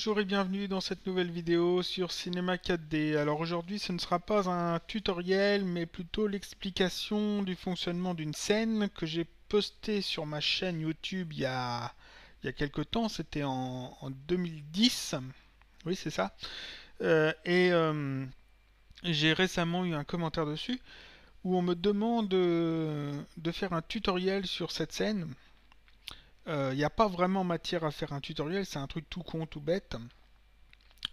bonjour et bienvenue dans cette nouvelle vidéo sur Cinema 4D. Alors aujourd'hui ce ne sera pas un tutoriel mais plutôt l'explication du fonctionnement d'une scène que j'ai postée sur ma chaîne YouTube il y a, il y a quelques temps, c'était en, 2010, oui c'est ça, euh, et euh, j'ai récemment eu un commentaire dessus où on me demande de faire un tutoriel sur cette scène il euh, n'y a pas vraiment matière à faire un tutoriel, c'est un truc tout con, tout bête.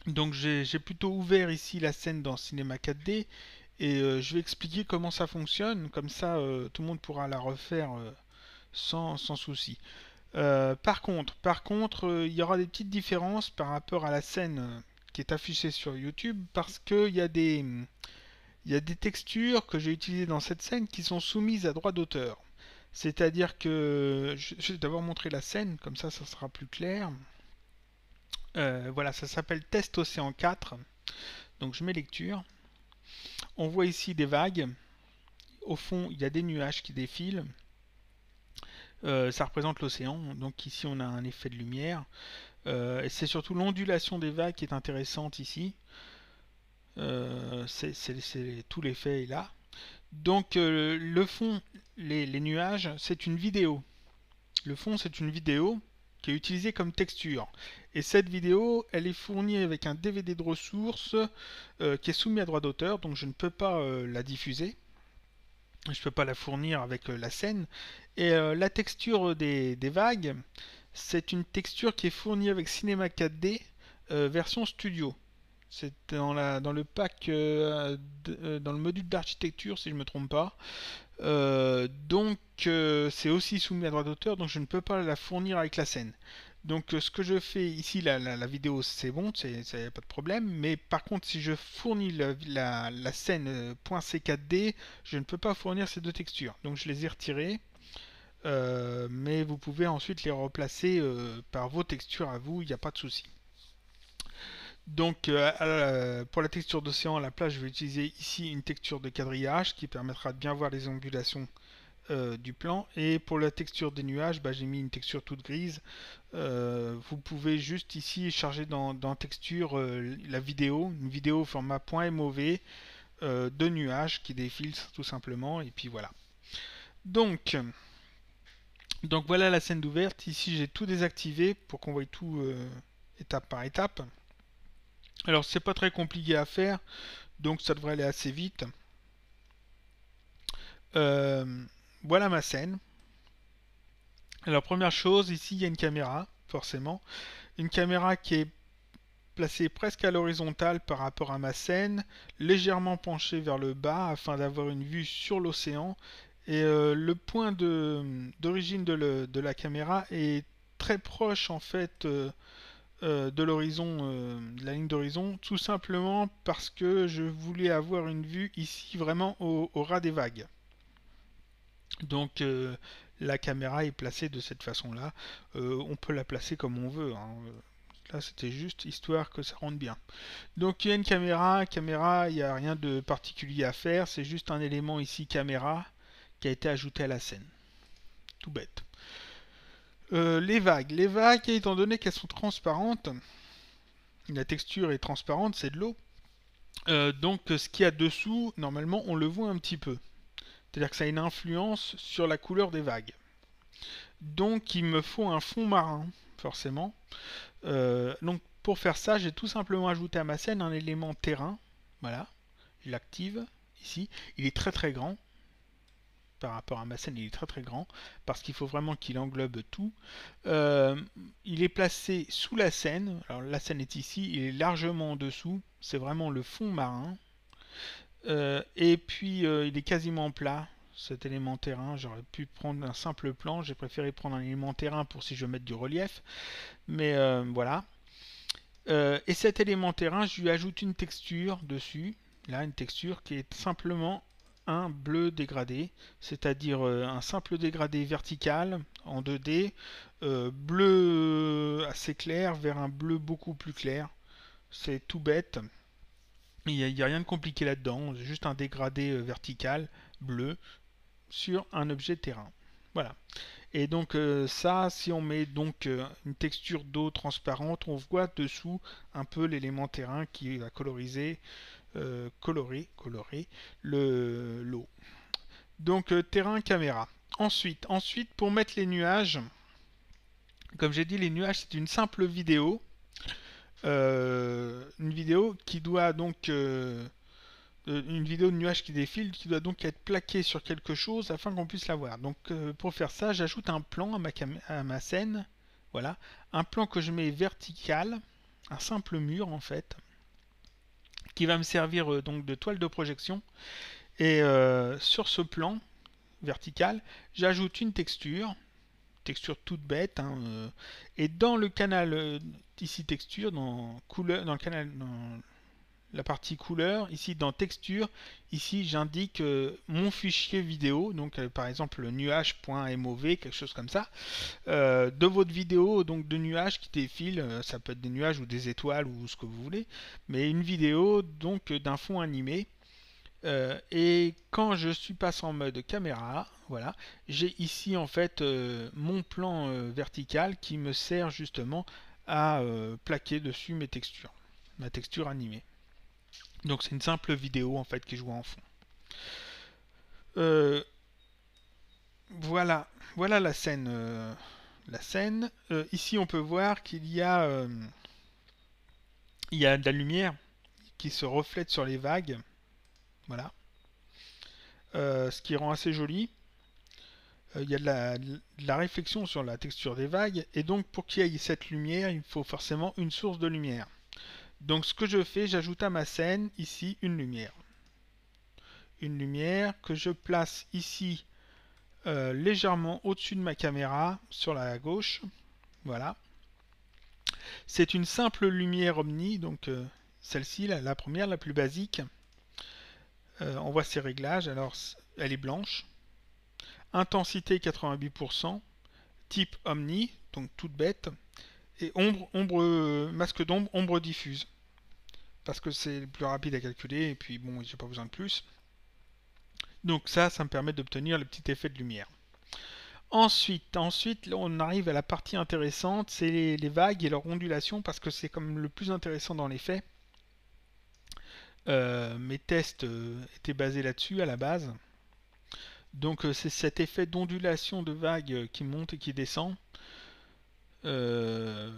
Donc j'ai plutôt ouvert ici la scène dans Cinema 4D et euh, je vais expliquer comment ça fonctionne, comme ça euh, tout le monde pourra la refaire sans, sans, souci. par contre, par contre, il y aura des petites différences par rapport à la scène qui est affichée sur YouTube parce qu'il y, des, y a des textures que j'ai utilisées dans cette scène qui sont soumises à droit d'auteur. C'est-à-dire que je vais d'abord montrer la scène, comme ça ça sera plus clair. Euh, voilà, ça s'appelle Test Océan 4. Donc je mets lecture. On voit ici des vagues. Au fond, il y a des nuages qui défilent. Euh, ça représente l'océan. Donc ici, on a un effet de lumière. Euh, et c'est surtout l'ondulation des vagues qui est intéressante ici. c'est tout l'effet est là. Donc le fond, les, nuages, c'est une vidéo. Le fond, c'est une vidéo qui est utilisée comme texture. Et cette vidéo, elle est fournie avec un DVD de ressources euh, qui est soumis à droit d'auteur, donc je ne peux pas euh, la diffuser. Je ne peux pas la fournir avec euh, la scène. Et la texture des, vagues, c'est une texture qui est fournie avec Cinema 4D version studio. C'est dans, le pack, dans le module d'architecture, si je ne me trompe pas. Euh, donc euh, c'est aussi soumis à droit d'auteur, donc je ne peux pas la fournir avec la scène. Donc euh, ce que je fais ici, la, vidéo c'est bon, n'y a pas de problème, mais par contre si je fournis la, la, scène .c4d, je ne peux pas fournir ces deux textures. Donc je les ai retirées, mais vous pouvez ensuite les replacer par vos textures à vous, il n'y a pas de souci. Donc euh, pour la texture d'océan à la place je vais utiliser ici une texture de quadrillage qui permettra de bien voir les ondulations euh, du plan. Et pour la texture des nuages, bah, j'ai mis une texture toute grise. Euh, vous pouvez juste ici charger dans, texture la vidéo, une vidéo au format .mov de nuages qui défile tout simplement. Et puis voilà. Donc, donc voilà la scène d'ouverte. Ici j'ai tout désactivé pour qu'on voit tout étape par étape. Alors c'est pas très compliqué à faire, donc ça devrait aller assez vite. Euh, voilà ma scène. Alors première chose, ici il y a une caméra, forcément. Une caméra qui est placée presque à l'horizontale par rapport à ma scène, légèrement penchée vers le bas afin d'avoir une vue sur l'océan. Et euh, le point d'origine de, la caméra est très proche en fait euh, euh, de l'horizon, euh, de la ligne d'horizon, tout simplement parce que je voulais avoir une vue ici vraiment au, ras des vagues. Donc euh, la caméra est placée de cette façon-là. on peut la placer comme on veut. Hein. Là, c'était juste histoire que ça rentre bien. Donc, il y a une caméra. Caméra, il n'y a rien de particulier à faire. C'est juste un élément ici, caméra, qui a été ajouté à la scène. Tout bête. Euh, les vagues. Les vagues, étant donné qu'elles sont transparentes, la texture est transparente, c'est de l'eau. Euh, donc ce qu'il y a dessous, normalement, on le voit un petit peu. C'est-à-dire que ça a une influence sur la couleur des vagues. Donc il me faut un fond marin, forcément. Euh, donc pour faire ça, j'ai tout simplement ajouté à ma scène un élément terrain. Voilà, je l'active ici. Il est très très grand par rapport à ma scène, il est très très grand, parce qu'il faut vraiment qu'il englobe tout. Euh, il est placé sous la scène, alors la scène est ici, il est largement en dessous, c'est vraiment le fond marin. Euh, et puis euh, il est quasiment plat, cet élément terrain. J'aurais pu prendre un simple plan, j'ai préféré prendre un élément terrain pour si je veux mettre du relief. Mais voilà. et cet élément terrain, je lui ajoute une texture dessus, là une texture qui est simplement un bleu dégradé, c'est-à-dire euh, un simple dégradé vertical en 2D, euh, bleu assez clair vers un bleu beaucoup plus clair. C'est tout bête. Il n'y a, rien de compliqué là-dedans, juste un dégradé euh, vertical bleu sur un objet terrain. Voilà. Et donc ça, si on met donc une texture d'eau transparente, on voit dessous un peu l'élément terrain qui va coloriser euh, colorer, le l'eau. Donc euh, terrain caméra. Ensuite, ensuite pour mettre les nuages, comme j'ai dit, les nuages c'est une simple vidéo, euh, une vidéo qui doit donc une vidéo de nuages qui défile, qui doit donc être plaquée sur quelque chose afin qu'on puisse la voir. Donc pour faire ça, j'ajoute un plan à ma, à ma scène, voilà, un plan que je mets vertical, un simple mur en fait, qui va me servir euh, donc de toile de projection. Et euh, sur ce plan vertical, j'ajoute une texture, texture toute bête. Hein, euh. et dans le canal ici texture, dans couleur, dans le canal la partie couleur, ici dans texture, ici j'indique euh, mon fichier vidéo, donc euh, par exemple nuage.mov, quelque chose comme ça, euh, de votre vidéo, donc de nuages qui défilent, ça peut être des nuages ou des étoiles ou ce que vous voulez, mais une vidéo donc d'un fond animé. et quand je suis passé en mode caméra, voilà, j'ai ici en fait mon plan vertical qui me sert justement à plaquer dessus mes textures, ma texture animée. Donc c'est une simple vidéo en fait qui joue en fond. Euh, voilà, voilà la scène. Euh, la scène. Euh, ici, on peut voir qu'il y a, il y de la lumière qui se reflète sur les vagues. Voilà. ce qui rend assez joli. Il y a de la, de la, réflexion sur la texture des vagues. Et donc, pour qu'il y ait cette lumière, il faut forcément une source de lumière. Donc ce que je fais, j'ajoute à ma scène ici une lumière. Une lumière que je place ici euh, légèrement au-dessus de ma caméra, sur la gauche. Voilà. C'est une simple lumière omni, donc euh, celle-ci, la, première, la plus basique. Euh, on voit ses réglages, alors elle est blanche. Intensité 88%, type omni, donc toute bête et ombre, ombre masque d'ombre, ombre diffuse. Parce que c'est le plus rapide à calculer, et puis bon, j'ai pas besoin de plus. Donc ça, ça me permet d'obtenir le petit effet de lumière. Ensuite, ensuite, on arrive à la partie intéressante, c'est les, vagues et leur ondulation, parce que c'est comme le plus intéressant dans l'effet euh, mes tests euh, étaient basés là-dessus à la base. Donc euh, c'est cet effet d'ondulation de vagues qui monte et qui descend. Euh,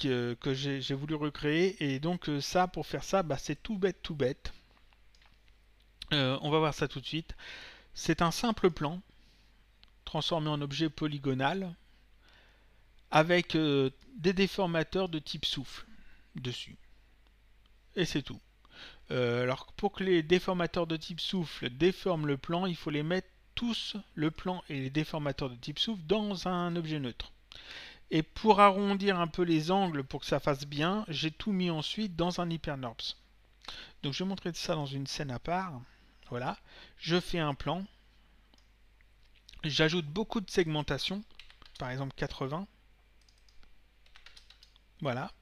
que, j'ai voulu recréer. Et donc euh, ça, pour faire ça, bah, c'est tout bête, tout bête. Euh, on va voir ça tout de suite. C'est un simple plan transformé en objet polygonal avec des déformateurs de type souffle dessus. Et c'est tout. alors pour que les déformateurs de type souffle déforment le plan, il faut les mettre tous, le plan et les déformateurs de type souffle, dans un objet neutre. Et pour arrondir un peu les angles pour que ça fasse bien, j'ai tout mis ensuite dans un hypernorps. Donc je vais montrer ça dans une scène à part. Voilà, je fais un plan. J'ajoute beaucoup de segmentation, par exemple 80. Voilà.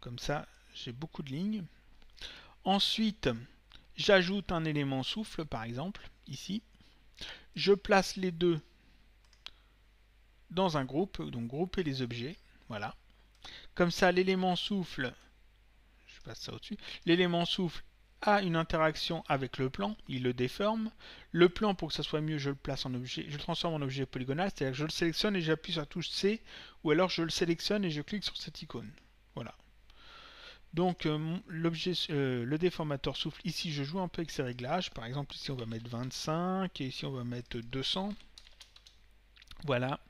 Comme ça, j'ai beaucoup de lignes. Ensuite, j'ajoute un élément souffle, par exemple, ici. Je place les deux dans un groupe, donc grouper les objets, voilà. Comme ça, l'élément souffle, je passe ça au-dessus, l'élément souffle a une interaction avec le plan, il le déforme. Le plan, pour que ça soit mieux, je le place en objet, je le transforme en objet polygonal, c'est-à-dire que je le sélectionne et j'appuie sur la touche C, ou alors je le sélectionne et je clique sur cette icône. Voilà. Donc euh, euh, le déformateur souffle, ici je joue un peu avec ses réglages, par exemple ici on va mettre 25, et ici on va mettre 200. Voilà.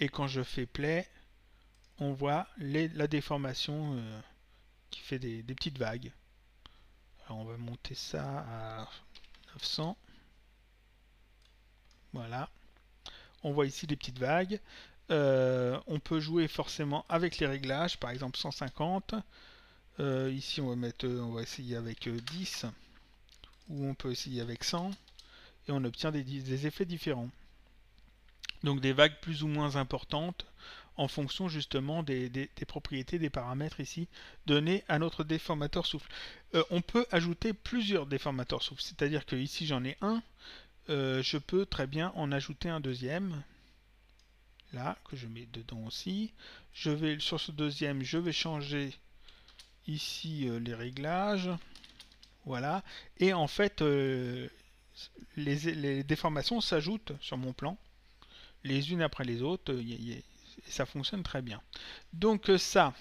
Et quand je fais play, on voit les, la déformation euh, qui fait des, petites vagues. on va monter ça à 900. Voilà. On voit ici des petites vagues. Euh, on peut jouer forcément avec les réglages, par exemple 150. Euh, ici on va mettre, on va essayer avec 10 ou on peut essayer avec 100 et on obtient des effets différents donc des vagues plus ou moins importantes en fonction justement des, propriétés, des paramètres ici donnés à notre déformateur souffle. Euh, on peut ajouter plusieurs déformateurs souffle, c'est-à-dire que ici j'en ai un, euh, je peux très bien en ajouter un deuxième, là, que je mets dedans aussi. Je vais Sur ce deuxième, je vais changer ici euh, les réglages, voilà, et en fait les, les déformations s'ajoutent sur mon plan les unes après les autres, euh, ça fonctionne très bien. Donc euh, ça,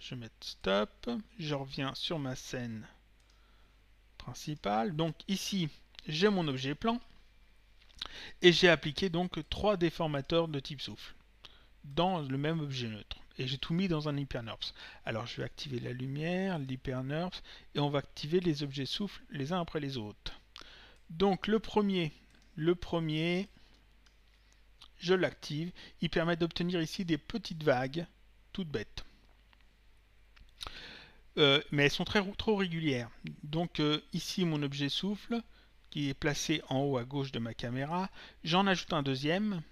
je mets stop, je reviens sur ma scène principale. Donc ici, j'ai mon objet plan, et j'ai appliqué donc trois déformateurs de type souffle dans le même objet neutre. Et j'ai tout mis dans un hypernurse. Alors je vais activer la lumière, l'hypernurse, et on va activer les objets souffle les uns après les autres. Donc le premier, le premier, je l'active. Il permet d'obtenir ici des petites vagues, toutes bêtes. Euh, mais elles sont très, trop régulières. Donc euh, ici, mon objet souffle, qui est placé en haut à gauche de ma caméra. J'en ajoute un deuxième,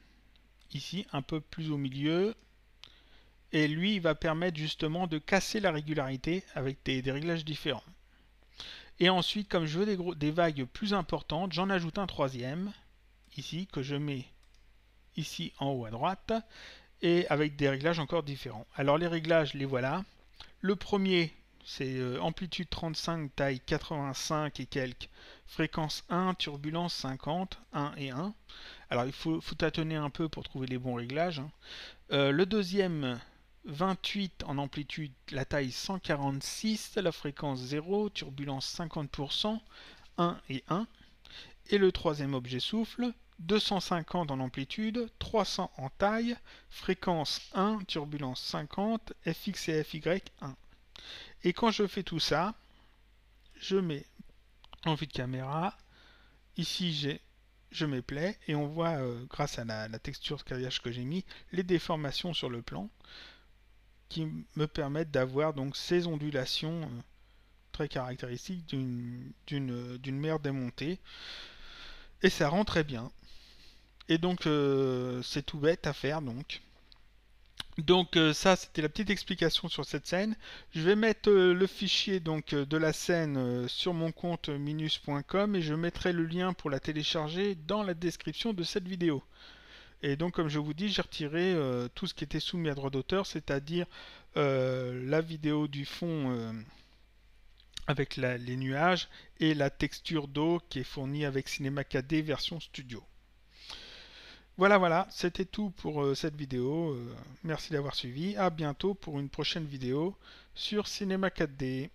ici, un peu plus au milieu. Et lui, il va permettre justement de casser la régularité avec des, réglages différents. Et ensuite, comme je veux des, des vagues plus importantes, j'en ajoute un troisième, ici, que je mets ici en haut à droite et avec des réglages encore différents. Alors les réglages, les voilà. Le premier, c'est euh, amplitude 35, taille 85 et quelques, fréquence 1, turbulence 50, 1 et 1. Alors il faut, faut tâtonner un peu pour trouver les bons réglages. Hein. Euh, le deuxième, 28 en amplitude, la taille 146, la fréquence 0, turbulence 50%, 1 et 1. Et le troisième objet souffle, 250 en amplitude, 300 en taille, fréquence 1, turbulence 50, fx et fy 1. Et quand je fais tout ça, je mets en vue de caméra, ici j'ai je mets play et on voit euh, grâce à la, texture de que j'ai mis les déformations sur le plan qui me permettent d'avoir donc ces ondulations euh, très caractéristiques euh, d'une mer démontée et ça rend très bien et donc, euh, c'est tout bête à faire, donc. Donc euh, ça, c'était la petite explication sur cette scène. Je vais mettre euh, le fichier donc de la scène sur mon compte minus.com et je mettrai le lien pour la télécharger dans la description de cette vidéo. Et donc comme je vous dis, j'ai retiré tout ce qui était soumis à droit d'auteur, c'est-à-dire la vidéo du fond avec les nuages et la texture d'eau qui est fournie avec Cinema 4 version studio. Voilà, voilà, c'était tout pour euh, cette vidéo. Euh, merci d'avoir suivi. À bientôt pour une prochaine vidéo sur Cinéma 4D.